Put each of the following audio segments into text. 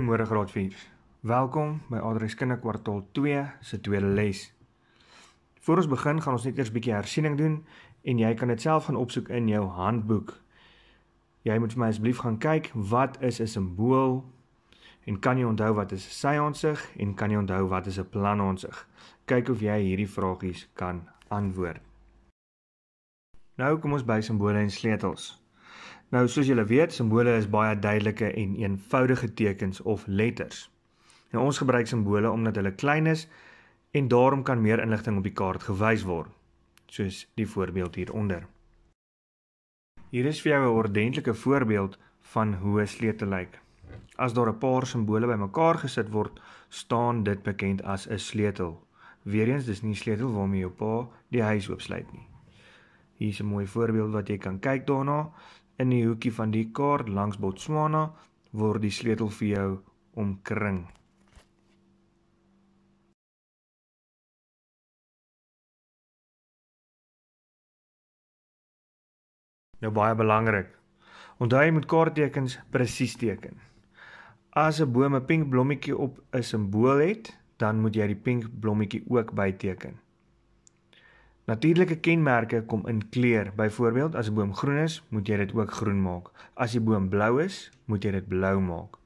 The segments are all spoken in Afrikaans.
Goeiemôre Graad 4. Welkom by Adres Kinderkwartaal 2 se tweede les. Voor ons begin gaan ons net eers 'n bietjie hersiening doen en jy kan dit self gaan opsoek in jou handboek. Jy moet vir my asseblief gaan kyk wat is 'n simbool en kan jy onthou wat is 'n syonsig en kan jy onthou wat is 'n planonsig? Kyk of jy hierdie vragies kan antwoord. Nou kom ons by simbole en sleutels. Nou soos julle weet, simbole is baie duidelike en eenvoudige tekens of letters. Nou ons gebruik simbole omdat hulle klein is en daarom kan meer inligting op die kaart gewys word, soos die voorbeeld hieronder. Hier is vir jou 'n ordentlike voorbeeld van hoe 'n sleutel lyk. As daar 'n paar simbole bymekaar gesit word, staan dit bekend as 'n sleutel. Weerens, dis nie 'n sleutel waarmee jou pa die huis oopsluit nie. Hier is 'n mooi voorbeeld wat jy kan kyk daarna in die hoekie van die kaart langs Botswana word die sleutel vir jou omkring. Nou baie belangrik. Onthou jy moet kaarttekens presies teken. As 'n boom 'n pink blommetjie op 'n simbool het, dan moet jy die pink blommetjie ook byteken. Natuurlike kenmerke kom in kleur. Byvoorbeeld, as 'n boom groen is, moet jy dit ook groen maak. As die boom blou is, moet jy dit blou maak.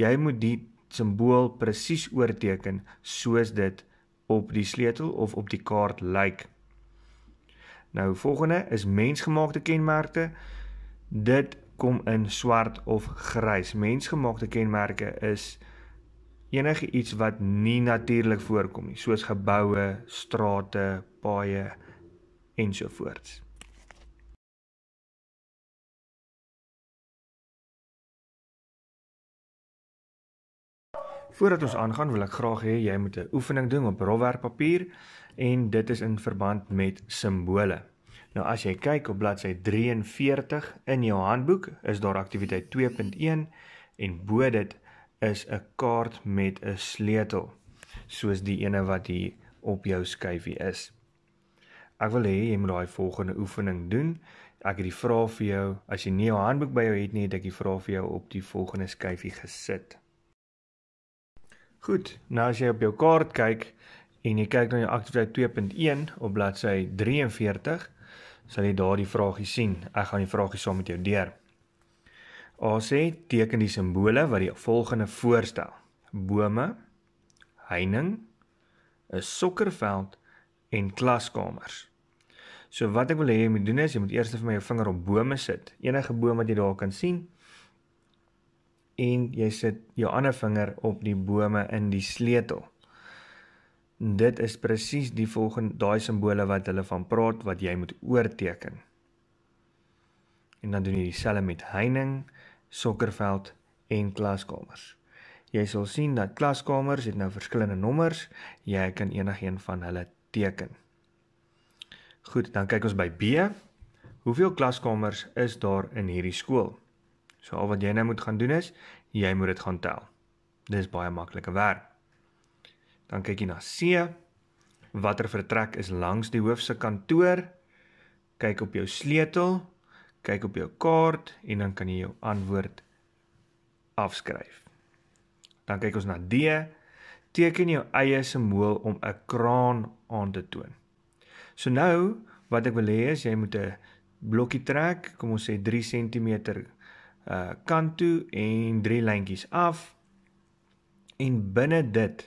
Jy moet die simbool presies oorteken soos dit op die sleutel of op die kaart lyk. Nou, volgende is mensgemaakte kenmerke. Dit kom in swart of grys. Mensgemaakte kenmerke is enige iets wat nie natuurlik voorkom nie, soos geboue, strate, paaie ensovoorts. Voordat ons aangaan, wil ek graag hê jy moet 'n oefening doen op rolwerk papier en dit is in verband met simbole. Nou as jy kyk op bladsy 43 in jou handboek, is daar aktiwiteit 2.1 en bo dit is 'n kaart met 'n sleutel, soos die ene wat hier op jou skuiwie is. Ek wil hê jy moet daai volgende oefening doen. Ek het die vrae vir jou. As jy nie jou handboek by jou het nie, het ek die vrae vir jou op die volgende skyfie gesit. Goed, nou as jy op jou kaart kyk en jy kyk na jou aktiwiteit 2.1 op bladsy 43, sal jy daar die vragie sien. Ek gaan die vragie saam met jou deur. A sê teken die simbole wat die volgende voorstel: bome, heining, 'n sokkerveld en klaskamers. So wat ek wil hê jy moet doen is jy moet eers vir my jou vinger op bome sit. Enige boom wat jy daar kan sien. En jy sit jou ander vinger op die bome in die sleutel. Dit is presies die volgende daai simbole wat hulle van praat wat jy moet oorteken. En dan doen jy dieselfde met heining, sokkerveld en klaskamers. Jy sal sien dat klaskamers het nou verskillende nommers. Jy kan enigiets van hulle teken. Goed, dan kyk ons by B. Hoeveel klaskamers is daar in hierdie skool? So al wat jy nou moet gaan doen is, jy moet dit gaan tel. Dis baie maklike werk. Dan kyk jy na C. Watter vertrek is langs die hoofse kantoor? Kyk op jou sleutel, kyk op jou kaart en dan kan jy jou antwoord afskryf. Dan kyk ons na D. Teken jou eie simbool om 'n kraan aan te toon. So nou wat ek wil hê is jy moet 'n blokkie trek, kom ons sê 3 cm uh kant toe en drie lyntjies af. En binne dit,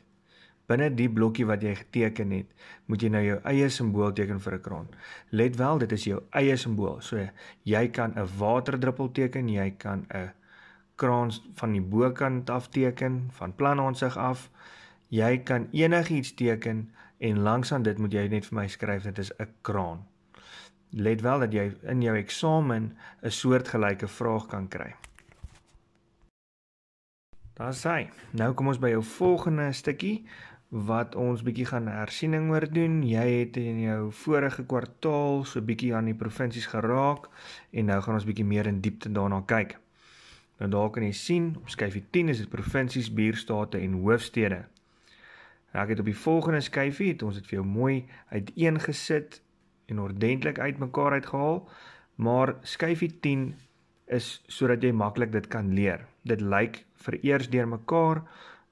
binne die blokkie wat jy geteken het, moet jy nou jou eie simbool teken vir 'n kron. Let wel, dit is jou eie simbool. So jy kan 'n waterdruppel teken, jy kan 'n kraan van die bokant af teken, van plan aansig af. Jy kan enigiets teken en langs aan dit moet jy net vir my skryf dit is 'n kraan. Let wel dat jy in jou eksamen 'n soortgelyke vraag kan kry. Daar's hy. Nou kom ons by jou volgende stukkie wat ons bietjie gaan hersiening oor doen. Jy het in jou vorige kwartaal so bietjie aan die provinsies geraak en nou gaan ons bietjie meer in diepte daarna kyk. Nou daar kan jy sien, op skyfie 10 is dit provinsies, buurstate en hoofstede. En ek het op die volgende skyfie het ons dit vir jou mooi uiteengesit en ordentlik uitmekaar uitgehaal. Maar skyfie 10 is sodat jy maklik dit kan leer. Dit lyk vereers deur mekaar,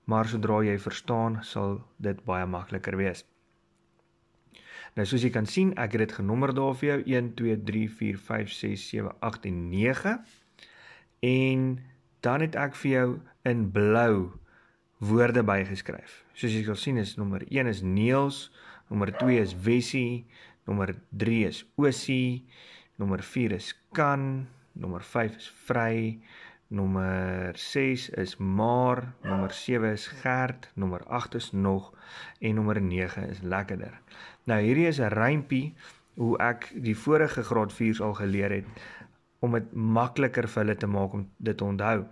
maar sodra jy verstaan, sal dit baie makliker wees. Nou soos jy kan sien, ek het dit genommer daar vir jou 1 2 3 4 5 6 7 8 en 9. En dan het ek vir jou in blou woorde bygeskryf. Soos jy sal sien is nommer 1 is Neels, nommer 2 is Wessie, nommer 3 is Osie, nommer 4 is Kan, nommer 5 is Vry, nommer 6 is Maar, nommer 7 is Gert, nommer 8 is Nog en nommer 9 is Lekkerder. Nou hierdie is 'n rympie hoe ek die vorige graad 4s al geleer het om dit makliker vir hulle te maak om dit te onthou.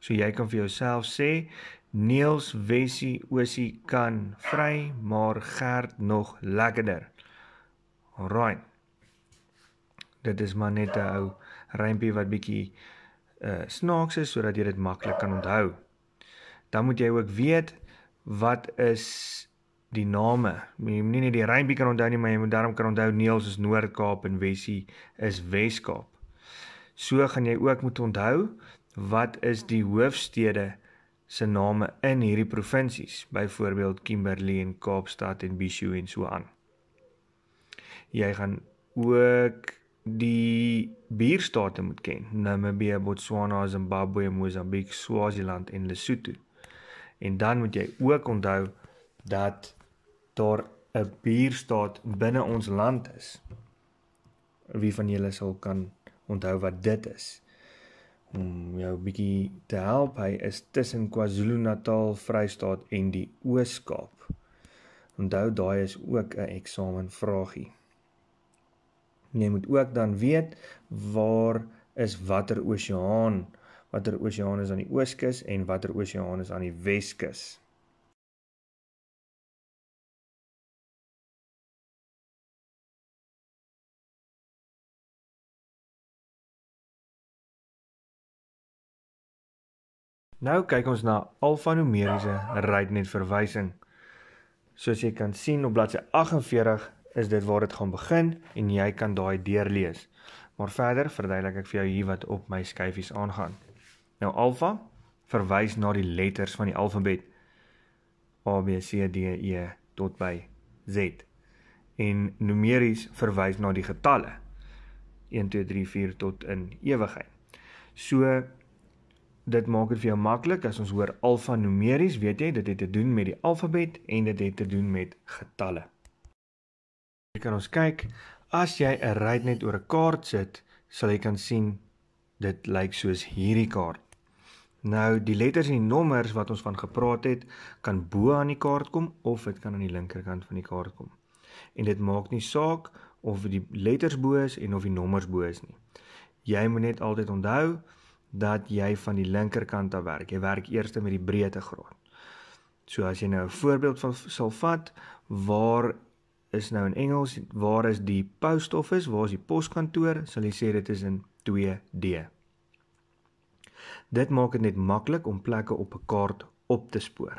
So jy kan vir jouself sê Neels Wessie Osie kan vry, maar Gert nog lekkerder. Alraight. Dit is maar net 'n ou rympie wat bietjie uh snaaks is sodat jy dit maklik kan onthou. Dan moet jy ook weet wat is die name. Jy moet nie net die rympie kan onthou nie, maar jy moet daarom kan onthou Neels is Noord-Kaap en Wessie is Wes-Kaap. So gaan jy ook moet onthou wat is die hoofstede se name in hierdie provinsies, byvoorbeeld Kimberley en Kaapstad en Bishu en so aan. Jy gaan ook die buurstate moet ken: Namibië, Botswana, Zimbabwe, Mosambiek, Swaziland en Lesotho. En dan moet jy ook onthou dat daar 'n buurstaat binne ons land is. Wie van julle sal kan onthou wat dit is? om jou bietjie te help. Hy is tussen KwaZulu-Natal, Vrystaat en die Oos-Kaap. Onthou daai is ook 'n eksamen vragie. Jy moet ook dan weet waar is watter oseaan? Watter oseaan is aan die Ooskus en watter oseaan is aan die Weskus? Nou kyk ons na alfanumeriese ruitnetverwysing. Soos jy kan sien op bladsy 48 is dit waar dit gaan begin en jy kan daai deurlees. Maar verder verduidelik ek vir jou hier wat op my skyfies aangaan. Nou alfa verwys na die letters van die alfabet A B C D E tot by Z. En numeries verwys na die getalle 1 2 3 4 tot in ewigheid. So dit maak dit vir jou maklik as ons hoor alfanumeries, weet jy, dit het te doen met die alfabet en dit het te doen met getalle. Jy kan ons kyk, as jy 'n ryd net oor 'n kaart sit, sal jy kan sien dit lyk soos hierdie kaart. Nou die letters en die nommers wat ons van gepraat het, kan bo aan die kaart kom of dit kan aan die linkerkant van die kaart kom. En dit maak nie saak of die letters bo is en of die nommers bo is nie. Jy moet net altyd onthou, dat jy van die linkerkant af werk. Jy werk eers met die breëte grond. So as jy nou 'n voorbeeld van sal vat, waar is nou in Engels, waar is die post office, waar is die poskantoor? Sal jy sê dit is in 2D. Dit maak dit net maklik om plekke op 'n kaart op te spoor.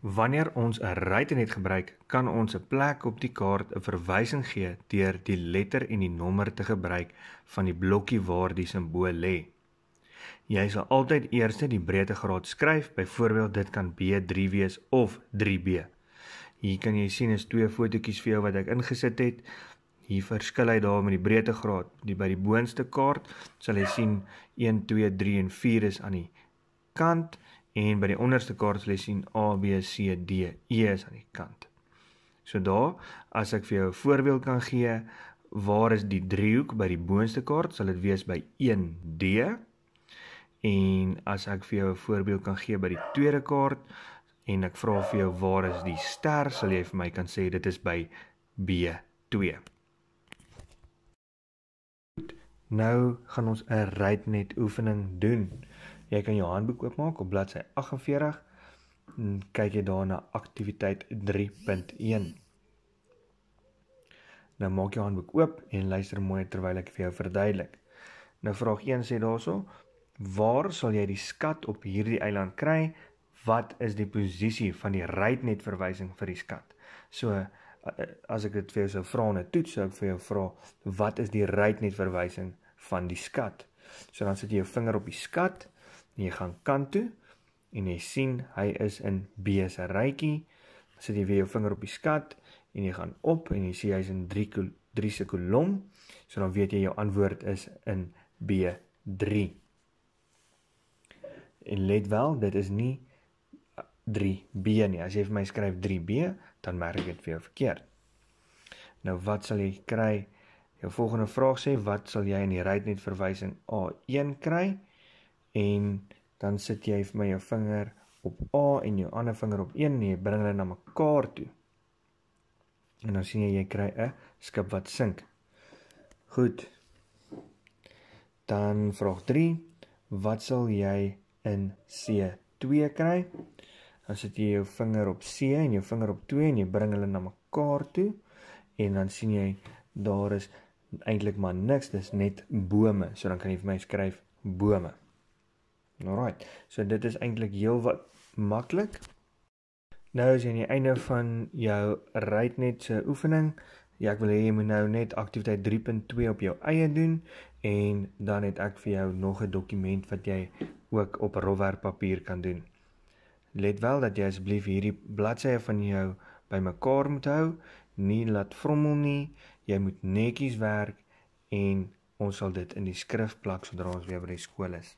Wanneer ons 'n ruitenet gebruik, kan ons 'n plek op die kaart 'n verwysing gee deur die letter en die nommer te gebruik van die blokkie waar die simbool lê. Jy sal altyd eers die breedtegraad skryf, byvoorbeeld dit kan B3 wees of 3B. Hier kan jy sien is twee fotootjies vir jou wat ek ingesit het. Hier verskil hy daar met die breedtegraad. Die by die boonste kaart sal jy sien 1 2 3 en 4 is aan die kant en by die onderste kaart sal jy sien A B C D E is aan die kant. So daar, as ek vir jou 'n voorbeeld kan gee, waar is die driehoek by die boonste kaart? Sal dit wees by 1D. En as ek vir jou 'n voorbeeld kan gee by die tweede kaart en ek vra vir jou waar is die ster, sal jy vir my kan sê dit is by B2. Nou gaan ons 'n rytnet oefening doen. Jy kan jou handboek oopmaak op bladsy 48 en kyk jy daar na aktiwiteit 3.1. Nou maak jou handboek oop en luister mooi terwyl ek vir jou verduidelik. Nou vraag 1 sê daarso: Waar sal jy die skat op hierdie eiland kry? Wat is die posisie van die ruitnet verwysing vir die skat? So eh, eh, as ek dit vir jou sou vra in 'n toets sou ek vir jou vra wat is die ruitnet verwysing van die skat? So dan sit jy jou vinger op die skat. En nee, jy gaan kant toe en jy sien hy is in B se rytjie. Sit jy weer jou vinger op die skat en jy gaan op en jy sien hy's in 3 3 se kolom. So dan weet jy jou antwoord is in B3. En let wel, dit is nie 3B ah, nie. As jy vir my skryf 3B, dan merk ek dit vir jou verkeerd. Nou wat sal jy kry? Jou volgende vraag sê wat sal jy in die ruitnet verwysing A1 kry? en dan sit jy vir my jou vinger op A en jou ander vinger op 1 en jy bring hulle na mekaar toe. En dan sien jy jy kry 'n skip wat sink. Goed. Dan vraag 3, wat sal jy in C2 kry? Dan sit jy jou vinger op C en jou vinger op 2 en jy bring hulle na mekaar toe en dan sien jy daar is eintlik maar niks, dis net bome. So dan kan jy vir my skryf bome. Alright. So dit is eintlik heel wat maklik. Nou is jy aan die einde van jou ride net se oefening. Ja, ek wil hê jy moet nou net aktiwiteit 3.2 op jou eie doen en dan het ek vir jou nog 'n dokument wat jy ook op rolwerk papier kan doen. Let wel dat jy asseblief hierdie bladsye van jou bymekaar moet hou, nie laat vrommel nie. Jy moet netjies werk en ons sal dit in die skrif plak sodra ons weer by die skool is.